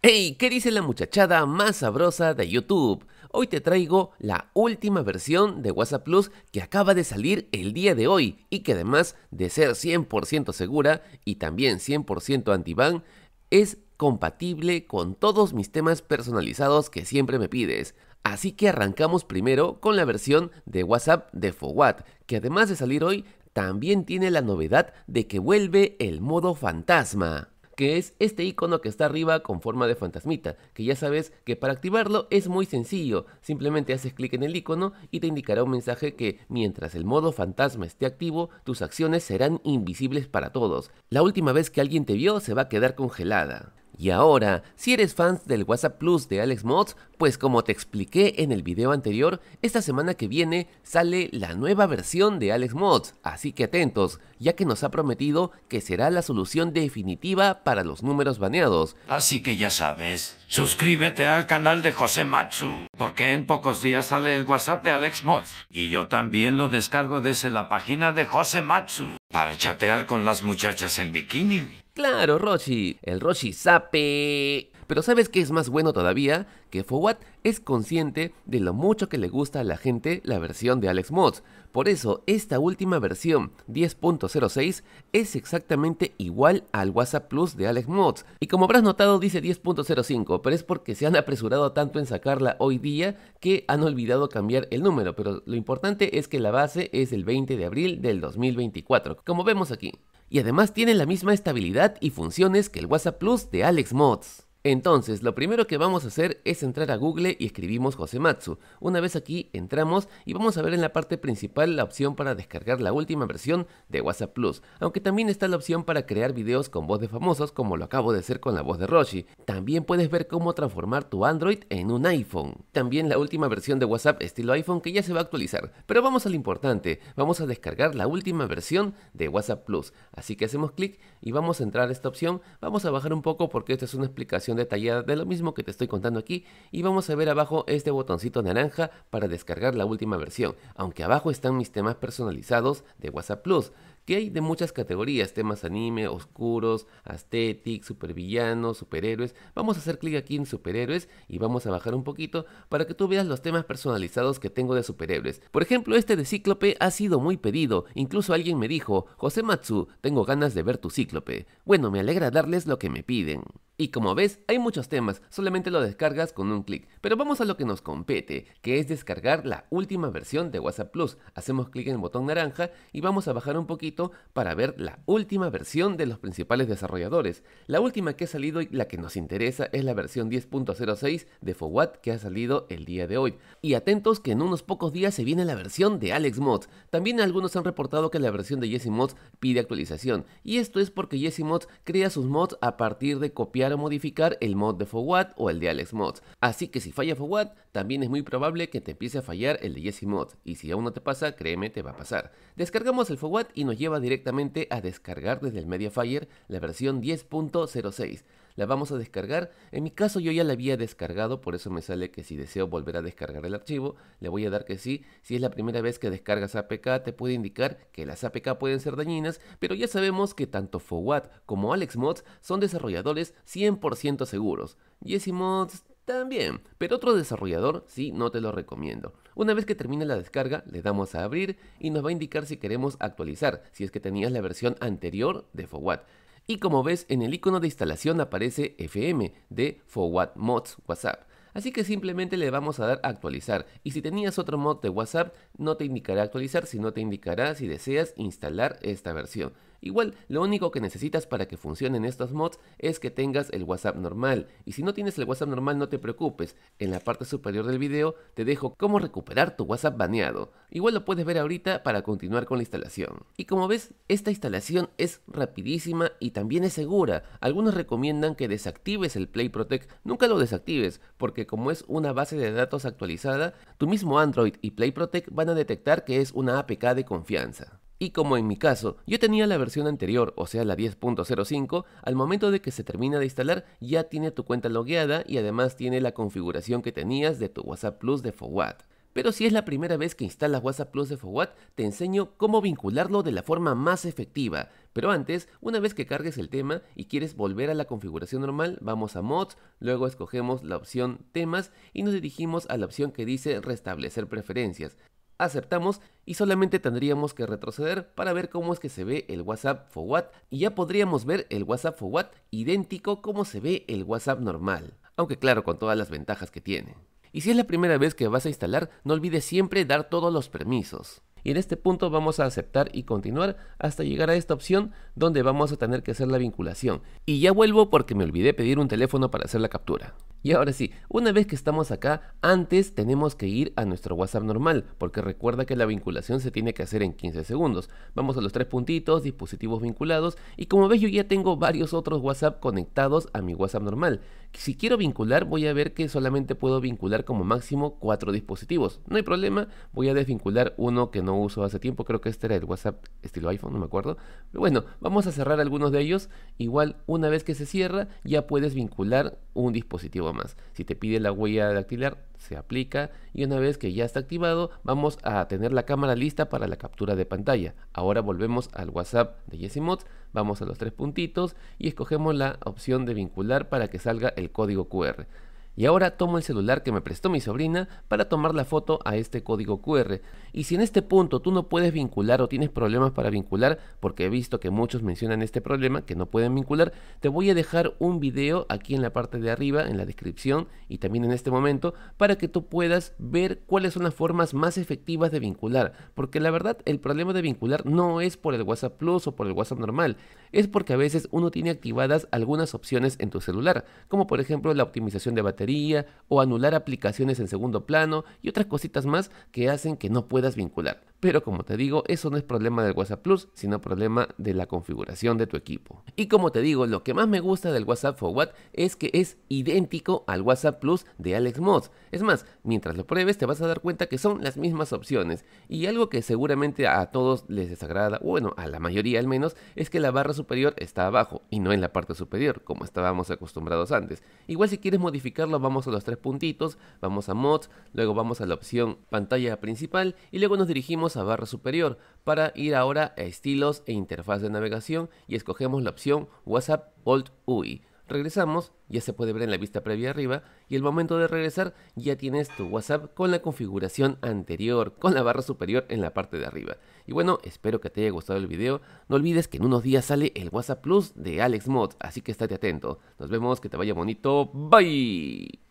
Hey, ¿qué dice la muchachada más sabrosa de YouTube? Hoy te traigo la última versión de WhatsApp Plus que acaba de salir el día de hoy y que además de ser 100% segura y también 100% anti-ban, es compatible con todos mis temas personalizados que siempre me pides. Así que arrancamos primero con la versión de WhatsApp de Fowat, que además de salir hoy, también tiene la novedad de que vuelve el modo fantasma que es este icono que está arriba con forma de fantasmita, que ya sabes que para activarlo es muy sencillo, simplemente haces clic en el icono y te indicará un mensaje que mientras el modo fantasma esté activo, tus acciones serán invisibles para todos. La última vez que alguien te vio se va a quedar congelada. Y ahora, si eres fan del WhatsApp Plus de Alex Mods, pues como te expliqué en el video anterior, esta semana que viene sale la nueva versión de Alex Mods, así que atentos, ya que nos ha prometido que será la solución definitiva para los números baneados. Así que ya sabes, suscríbete al canal de José Matsu, porque en pocos días sale el WhatsApp de Alex Mods, y yo también lo descargo desde la página de José Matsu. Para chatear con las muchachas en bikini. Claro, Roshi! El Roshi Sape. Pero ¿sabes qué es más bueno todavía? Que Fowat es consciente de lo mucho que le gusta a la gente la versión de Alex Mods. Por eso, esta última versión 10.06 es exactamente igual al WhatsApp Plus de Alex Mods. Y como habrás notado, dice 10.05, pero es porque se han apresurado tanto en sacarla hoy día que han olvidado cambiar el número. Pero lo importante es que la base es el 20 de abril del 2024, como vemos aquí. Y además tiene la misma estabilidad y funciones que el WhatsApp Plus de Alex Mods. Entonces, lo primero que vamos a hacer es entrar a Google y escribimos Josematsu. Una vez aquí, entramos y vamos a ver en la parte principal la opción para descargar la última versión de WhatsApp Plus, aunque también está la opción para crear videos con voz de famosos como lo acabo de hacer con la voz de Roshi. También puedes ver cómo transformar tu Android en un iPhone. También la última versión de WhatsApp estilo iPhone que ya se va a actualizar. Pero vamos a lo importante, vamos a descargar la última versión de WhatsApp Plus. Así que hacemos clic y vamos a entrar a esta opción, vamos a bajar un poco porque esta es una explicación detallada de lo mismo que te estoy contando aquí y vamos a ver abajo este botoncito naranja para descargar la última versión, aunque abajo están mis temas personalizados de WhatsApp Plus, que hay de muchas categorías, temas anime, oscuros, aesthetic, supervillanos, superhéroes. Vamos a hacer clic aquí en superhéroes y vamos a bajar un poquito para que tú veas los temas personalizados que tengo de superhéroes. Por ejemplo, este de Cíclope ha sido muy pedido, incluso alguien me dijo, José Matsu, tengo ganas de ver tu Cíclope. Bueno, me alegra darles lo que me piden. Y como ves, hay muchos temas, solamente lo descargas con un clic. Pero vamos a lo que nos compete, que es descargar la última versión de WhatsApp Plus. Hacemos clic en el botón naranja y vamos a bajar un poquito para ver la última versión de los principales desarrolladores. La última que ha salido y la que nos interesa es la versión 10.06 de Fowat que ha salido el día de hoy. Y atentos que en unos pocos días se viene la versión de Alex Mods. También algunos han reportado que la versión de Jesse Mods pide actualización. Y esto es porque Jesse Mods crea sus mods a partir de copiar o modificar el mod de Fowat o el de Alex Mods. Así que si falla Fowat, también es muy probable que te empiece a fallar el de Yesi Mod, y si aún no te pasa, créeme, te va a pasar. Descargamos el FOWAT y nos lleva directamente a descargar desde el Mediafire la versión 10.06. La vamos a descargar, en mi caso yo ya la había descargado, por eso me sale que si deseo volver a descargar el archivo, le voy a dar que sí. Si es la primera vez que descargas APK, te puede indicar que las APK pueden ser dañinas, pero ya sabemos que tanto FOWAT como Alex Mods son desarrolladores 100% seguros. Yesi Mods también, pero otro desarrollador sí no te lo recomiendo. Una vez que termine la descarga, le damos a abrir y nos va a indicar si queremos actualizar, si es que tenías la versión anterior de Fowat. Y como ves, en el icono de instalación aparece FM de Fowat Mods WhatsApp. Así que simplemente le vamos a dar a actualizar. Y si tenías otro mod de WhatsApp, no te indicará actualizar, sino te indicará si deseas instalar esta versión. Igual, lo único que necesitas para que funcionen estos mods es que tengas el WhatsApp normal, y si no tienes el WhatsApp normal no te preocupes, en la parte superior del video te dejo cómo recuperar tu WhatsApp baneado, igual lo puedes ver ahorita para continuar con la instalación. Y como ves, esta instalación es rapidísima y también es segura, algunos recomiendan que desactives el Play Protect, nunca lo desactives, porque como es una base de datos actualizada, tu mismo Android y Play Protect van a detectar que es una APK de confianza. Y como en mi caso, yo tenía la versión anterior, o sea la 10.05, al momento de que se termina de instalar ya tiene tu cuenta logueada y además tiene la configuración que tenías de tu WhatsApp Plus de Forward. Pero si es la primera vez que instalas WhatsApp Plus de Forward, te enseño cómo vincularlo de la forma más efectiva. Pero antes, una vez que cargues el tema y quieres volver a la configuración normal, vamos a Mods, luego escogemos la opción Temas y nos dirigimos a la opción que dice Restablecer preferencias aceptamos y solamente tendríamos que retroceder para ver cómo es que se ve el WhatsApp forward y ya podríamos ver el WhatsApp forward idéntico como se ve el WhatsApp normal, aunque claro con todas las ventajas que tiene. Y si es la primera vez que vas a instalar, no olvides siempre dar todos los permisos. Y en este punto vamos a aceptar y continuar hasta llegar a esta opción donde vamos a tener que hacer la vinculación. Y ya vuelvo porque me olvidé pedir un teléfono para hacer la captura. Y ahora sí, una vez que estamos acá, antes tenemos que ir a nuestro WhatsApp normal, porque recuerda que la vinculación se tiene que hacer en 15 segundos. Vamos a los tres puntitos, dispositivos vinculados, y como ves yo ya tengo varios otros WhatsApp conectados a mi WhatsApp normal. Si quiero vincular, voy a ver que solamente puedo vincular como máximo cuatro dispositivos. No hay problema, voy a desvincular uno que no uso hace tiempo, creo que este era el WhatsApp estilo iPhone, no me acuerdo. Pero bueno, vamos a cerrar algunos de ellos. Igual, una vez que se cierra, ya puedes vincular un dispositivo más. Si te pide la huella dactilar, se aplica y una vez que ya está activado, vamos a tener la cámara lista para la captura de pantalla. Ahora volvemos al WhatsApp de Yesimods, vamos a los tres puntitos y escogemos la opción de vincular para que salga el código QR. Y ahora tomo el celular que me prestó mi sobrina para tomar la foto a este código QR. Y si en este punto tú no puedes vincular o tienes problemas para vincular, porque he visto que muchos mencionan este problema que no pueden vincular, te voy a dejar un video aquí en la parte de arriba, en la descripción y también en este momento, para que tú puedas ver cuáles son las formas más efectivas de vincular. Porque la verdad el problema de vincular no es por el WhatsApp Plus o por el WhatsApp normal, es porque a veces uno tiene activadas algunas opciones en tu celular, como por ejemplo la optimización de batería o anular aplicaciones en segundo plano y otras cositas más que hacen que no puedas vincular. Pero como te digo, eso no es problema del WhatsApp Plus, sino problema de la configuración de tu equipo. Y como te digo, lo que más me gusta del WhatsApp Forward es que es idéntico al WhatsApp Plus de Alex Mods. Es más, mientras lo pruebes te vas a dar cuenta que son las mismas opciones. Y algo que seguramente a todos les desagrada, bueno, a la mayoría al menos, es que la barra superior está abajo y no en la parte superior, como estábamos acostumbrados antes. Igual si quieres modificarlo, vamos a los tres puntitos, vamos a Mods, luego vamos a la opción pantalla principal y luego nos dirigimos a barra superior para ir ahora a estilos e interfaz de navegación y escogemos la opción WhatsApp Old UI. Regresamos, ya se puede ver en la vista previa arriba, y el momento de regresar ya tienes tu WhatsApp con la configuración anterior, con la barra superior en la parte de arriba. Y bueno, espero que te haya gustado el video, no olvides que en unos días sale el WhatsApp Plus de Alex así que estate atento. Nos vemos, que te vaya bonito, bye.